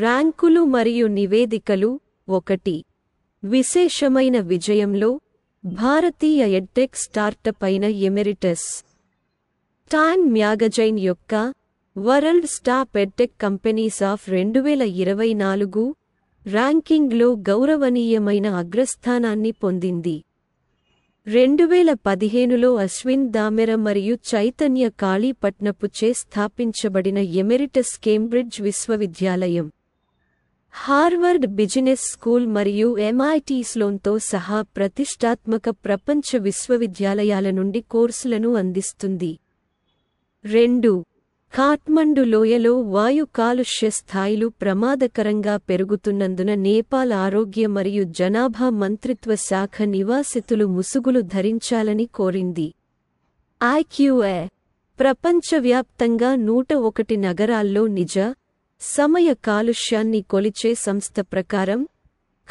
ర్యాంకులు మరియు నివేదికలు ఒకటి విశేషమైన విజయంలో భారతీయ ఎడ్టెక్ స్టార్టప్ అయిన ఎమెరిటస్ టాన్ మ్యాగజైన్ యొక్క world's top edtech companies of రెండువేల ఇరవై నాలుగు ర్యాంకింగ్లో గౌరవనీయమైన అగ్రస్థానాన్ని పొందింది రెండువేల పదిహేనులో అశ్విన్ దామెర మరియు చైతన్య కాళీపట్నపుచే స్థాపించబడిన ఎమెరిటస్ కేంబ్రిడ్జ్ విశ్వవిద్యాలయం హార్వర్డ్ బిజినెస్ స్కూల్ మరియు ఎంఐటీ స్లోన్తో సహా ప్రతిష్టాత్మక ప్రపంచ విశ్వవిద్యాలయాల నుండి కోర్సులను అందిస్తుంది రెండు ఖాట్మండు లోయలో వాయు కాలుష్య స్థాయిలు ప్రమాదకరంగా పెరుగుతున్నందున నేపాల్ ఆరోగ్య మరియు జనాభా మంత్రిత్వ శాఖ నివాసితులు ముసుగులు ధరించాలని కోరింది ఐక్యూఏ ప్రపంచవ్యాప్తంగా నూట ఒకటి నగరాల్లో నిజ సమయ కాలుష్యాన్ని కొలిచే సంస్థ ప్రకారం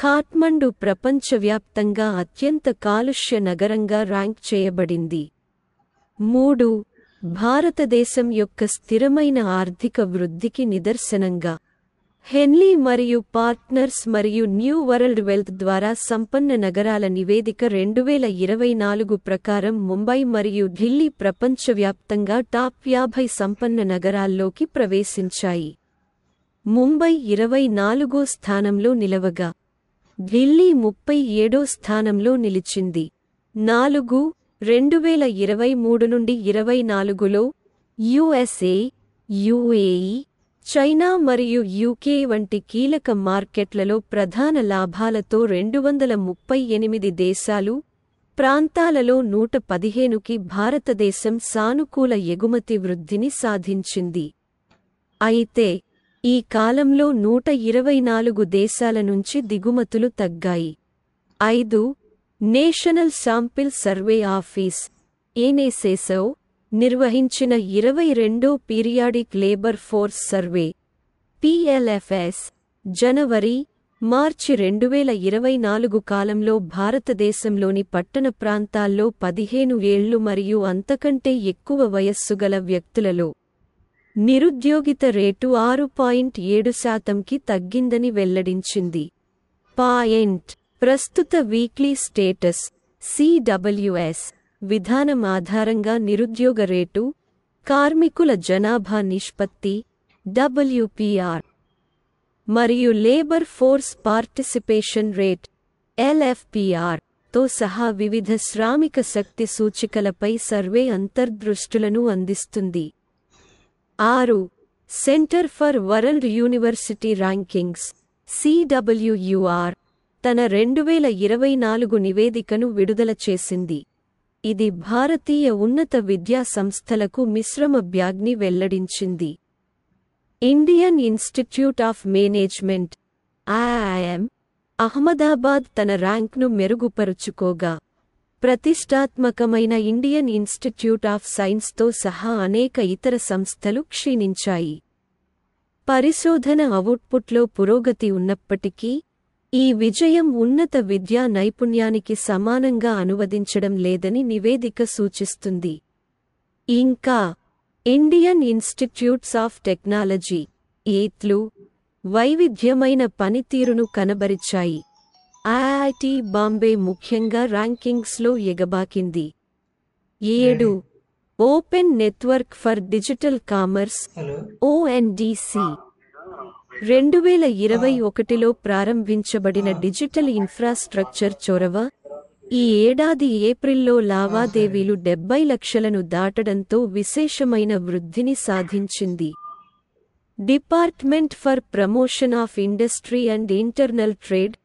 ఖాట్మండు ప్రపంచవ్యాప్తంగా అత్యంత కాలుష్య నగరంగా ర్యాంక్ చేయబడింది మూడు భారతదేశం యొక్క స్థిరమైన ఆర్థిక వృద్ధికి నిదర్శనంగా హెన్లీ మరియు పార్ట్నర్స్ మరియు న్యూ వరల్డ్ వెల్త్ ద్వారా సంపన్న నగరాల నివేదిక రెండు వేల ఇరవై నాలుగు ప్రకారం ముంబై మరియు ఢిల్లీ ప్రపంచవ్యాప్తంగా టాప్ యాభై సంపన్న నగరాల్లోకి ప్రవేశించాయి ముంబై ఇరవై నాలుగో స్థానంలో నిలవగా ఢిల్లీ ముప్పై ఏడో స్థానంలో నిలిచింది నాలుగు రెండువేల ఇరవై మూడు నుండి ఇరవై నాలుగులో యుఎస్ఏ యుఏఈ చైనా మరియు యూకే వంటి కీలక మార్కెట్లలో ప్రధాన లాభాలతో రెండు వందల ముప్పై ఎనిమిది దేశాలు ప్రాంతాలలో నూట పదిహేనుకి భారతదేశం సానుకూల ఎగుమతి వృద్ధిని సాధించింది అయితే ఈ కాలంలో నూట ఇరవై నాలుగు దేశాల నుంచి దిగుమతులు తగ్గాయి ఐదు National Sample Survey Office NSSO నిర్వహించిన ఇరవై రెండో periodic labour force survey PLFS జనవరి మార్చి రెండు వేల ఇరవై నాలుగు కాలంలో భారతదేశంలోని పట్టణ ప్రాంతాల్లో పదిహేను ఏళ్లు మరియు అంతకంటే ఎక్కువ వయస్సు గల వ్యక్తులలో నిరుద్యోగిత రేటు ఆరు పాయింట్ ఏడు శాతంకి తగ్గిందని వెల్లడించింది పాయింట్ ప్రస్తుత వీక్లీ స్టేటస్ సిడబ్ల్యూఎస్ విధానం ఆధారంగా నిరుద్యోగ రేటు కార్మికుల జనాభా నిష్పత్తి డబ్ల్యూపీఆర్ మరియు labour force participation rate LFPR తో సహా వివిధ శ్రామిక శక్తి సూచికలపై సర్వే అంతర్దృష్టులను అందిస్తుంది ఆరు Center for World University Rankings CWUR తన రెండు వేల ఇరవై నాలుగు నివేదికను విడుదల చేసింది ఇది భారతీయ ఉన్నత విద్యా సంస్థలకు మిశ్రమ బ్యాగ్ని వెల్లడించింది Indian institute of management IIM Ahmedabad తన ర్యాంక్ను మెరుగుపరుచుకోగా ప్రతిష్టాత్మకమైన ఇండియన్ ఇన్స్టిట్యూట్ ఆఫ్ సైన్స్తో సహా అనేక ఇతర సంస్థలు క్షీణించాయి పరిశోధన అవుట్పుట్లో పురోగతి ఉన్నప్పటికీ ఈ విజయం ఉన్నత విద్యా నైపుణ్యానికి సమానంగా అనువదించడం లేదని నివేదిక సూచిస్తుంది ఇంకా ఇండియన్ ఇన్స్టిట్యూట్స్ ఆఫ్ టెక్నాలజీ ఏత్లు వైవిధ్యమైన పనితీరును కనబరిచాయి ఐఐటి బాంబే ముఖ్యంగా ర్యాంకింగ్స్లో ఎగబాకింది ఏడు open network for digital commerce ONDC రెండు వేల ఇరవై ఒకటిలో ప్రారంభించబడిన డిజిటల్ ఇన్ఫ్రాస్ట్రక్చర్ చొరవ ఈ ఏడాది ఏప్రిల్లో లావాదేవీలు డెబ్బై లక్షలను దాటడంతో విశేషమైన వృద్ధిని సాధించింది department for promotion of industry and internal trade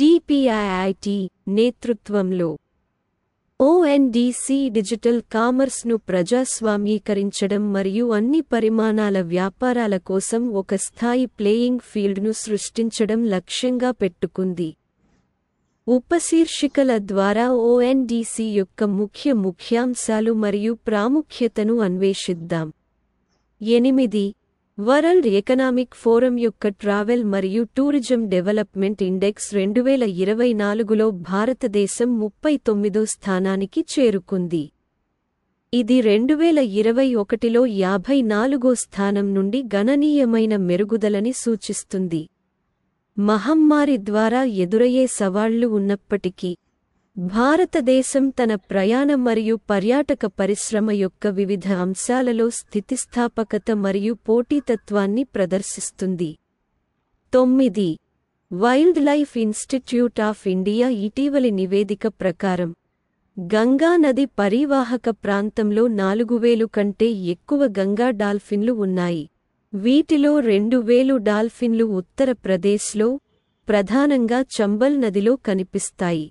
DPIIT నేతృత్వంలో ఓఎన్డిసి డిజిటల్ కామర్స్ను ప్రజాస్వామ్యీకరించడం మరియు అన్ని పరిమాణాల వ్యాపారాల కోసం ఒక స్థాయి ప్లేయింగ్ ఫీల్డ్ను సృష్టించడం లక్ష్యంగా పెట్టుకుంది ఉపశీర్షికల ద్వారా ఓఎన్డిసి యొక్క ముఖ్య ముఖ్యాంశాలు మరియు ప్రాముఖ్యతను అన్వేషిద్దాం ఎనిమిది వరల్డ్ ఎకనామిక్ ఫోరం యొక్క ట్రావెల్ మరియు టూరిజం డెవలప్మెంట్ ఇండెక్స్ రెండువేల ఇరవై నాలుగులో భారతదేశం ముప్పై తొమ్మిదో స్థానానికి చేరుకుంది ఇది రెండువేల ఇరవై ఒకటిలో యాభై నాలుగో స్థానం నుండి గణనీయమైన మెరుగుదలని సూచిస్తుంది మహమ్మారి ద్వారా ఎదురయ్యే సవాళ్లు ఉన్నప్పటికీ భారతదేశం తన ప్రయాణం మరియు పర్యాటక పరిశ్రమ యొక్క వివిధ అంశాలలో స్థితిస్థాపకత మరియు పోటీతత్వాన్ని ప్రదర్శిస్తుంది తొమ్మిది wildlife institute of India ఇటీవలి నివేదిక ప్రకారం గంగా నది పరీవాహక ప్రాంతంలో నాలుగు వేలు కంటే ఎక్కువ గంగా డాల్ఫిన్లు ఉన్నాయి వీటిలో రెండు వేలు డాల్ఫిన్లు ఉత్తరప్రదేశ్లో ప్రధానంగా చంబల్ నదిలో కనిపిస్తాయి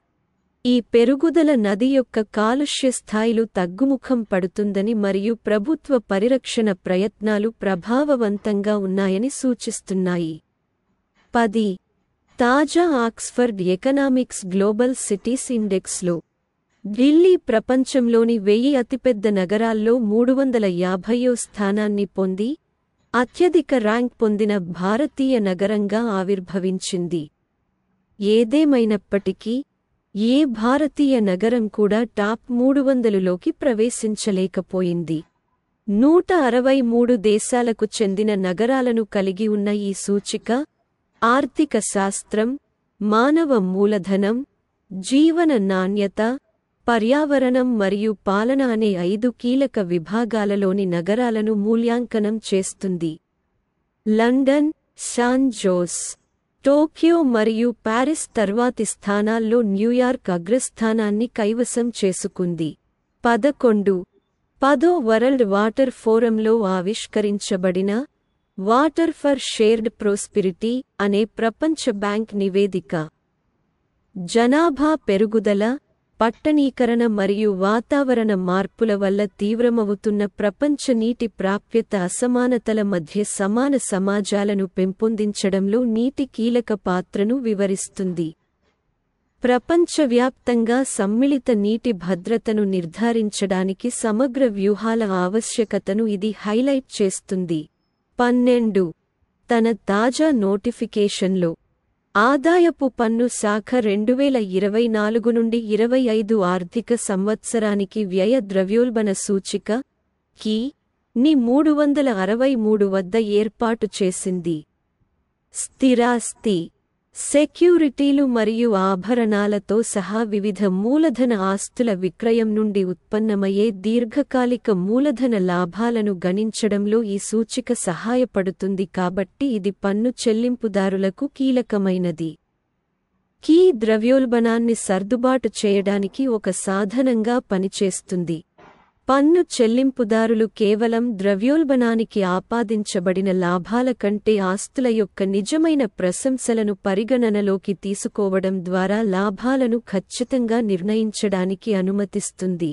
ఈ పెరుగుదల నది యొక్క కాలుష్య స్థాయిలు తగ్గుముఖం పడుతుందని మరియు ప్రభుత్వ పరిరక్షణ ప్రయత్నాలు ప్రభావవంతంగా ఉన్నాయని సూచిస్తున్నాయి పది తాజా ఆక్స్ఫర్డ్ ఎకనామిక్స్ గ్లోబల్ సిటీస్ ఇండెక్స్లో ఢిల్లీ ప్రపంచంలోని వెయ్యి అతిపెద్ద నగరాల్లో మూడు వందల యాభయో స్థానాన్ని పొంది అత్యధిక ర్యాంక్ పొందిన భారతీయ నగరంగా ఆవిర్భవించింది ఏదేమైనప్పటికీ ఏ భారతీయ నగరం కూడా టాప్ మూడు వందలులోకి ప్రవేశించలేకపోయింది నూట అరవై మూడు దేశాలకు చెందిన నగరాలను కలిగి ఉన్న ఈ సూచిక ఆర్థిక శాస్త్రం మానవ మూలధనం జీవన నాణ్యత పర్యావరణం మరియు పాలన అనే ఐదు కీలక విభాగాలలోని నగరాలను మూల్యాంకనం చేస్తుంది లండన్ శాన్ జోస్ టోక్యో మరియు ప్యారిస్ తర్వాతి స్థానాల్లో న్యూయార్క్ అగ్రస్థానాన్ని కైవసం చేసుకుంది పదకొండు పదో వరల్డ్ వాటర్ ఫోరంలో ఆవిష్కరించబడిన వాటర్ ఫర్ షేర్డ్ ప్రోస్పిరిటీ అనే ప్రపంచ బ్యాంక్ నివేదిక జనాభా పెరుగుదల పట్టణీకరణ మరియు వాతావరణ మార్పుల వల్ల తీవ్రమవుతున్న ప్రపంచ నీటి ప్రాప్యత అసమానతల మధ్య సమాన సమాజాలను పెంపొందించడంలో నీటి కీలక పాత్రను వివరిస్తుంది ప్రపంచవ్యాప్తంగా సమ్మిళిత నీటి భద్రతను నిర్ధారించడానికి సమగ్ర వ్యూహాల ఆవశ్యకతను ఇది హైలైట్ చేస్తుంది పన్నెండు తన తాజా నోటిఫికేషన్లో ఆదాయపు పన్ను శాఖ రెండు వేల ఇరవై నాలుగు నుండి ఇరవై ఐదు ఆర్థిక సంవత్సరానికి వ్యయ ద్రవ్యోల్బణ సూచిక కీ ని మూడు వందల అరవై మూడు వద్ద ఏర్పాటు చేసింది స్థిరాస్తి సెక్యూరిటీలు మరియు ఆభరణాలతో సహా వివిధ మూలధన ఆస్తుల విక్రయం నుండి ఉత్పన్నమయ్యే దీర్ఘకాలిక మూలధన లాభాలను గణించడంలో ఈ సూచిక సహాయపడుతుంది కాబట్టి ఇది పన్ను చెల్లింపుదారులకు కీలకమైనది కీ ద్రవ్యోల్బణాన్ని సర్దుబాటు చేయడానికి ఒక సాధనంగా పనిచేస్తుంది పన్ను చెల్లింపుదారులు కేవలం ద్రవ్యోల్బణానికి ఆపాదించబడిన లాభాల కంటే ఆస్తుల యొక్క నిజమైన ప్రశంసలను పరిగణనలోకి తీసుకోవడం ద్వారా లాభాలను ఖచ్చితంగా నిర్ణయించడానికి అనుమతిస్తుంది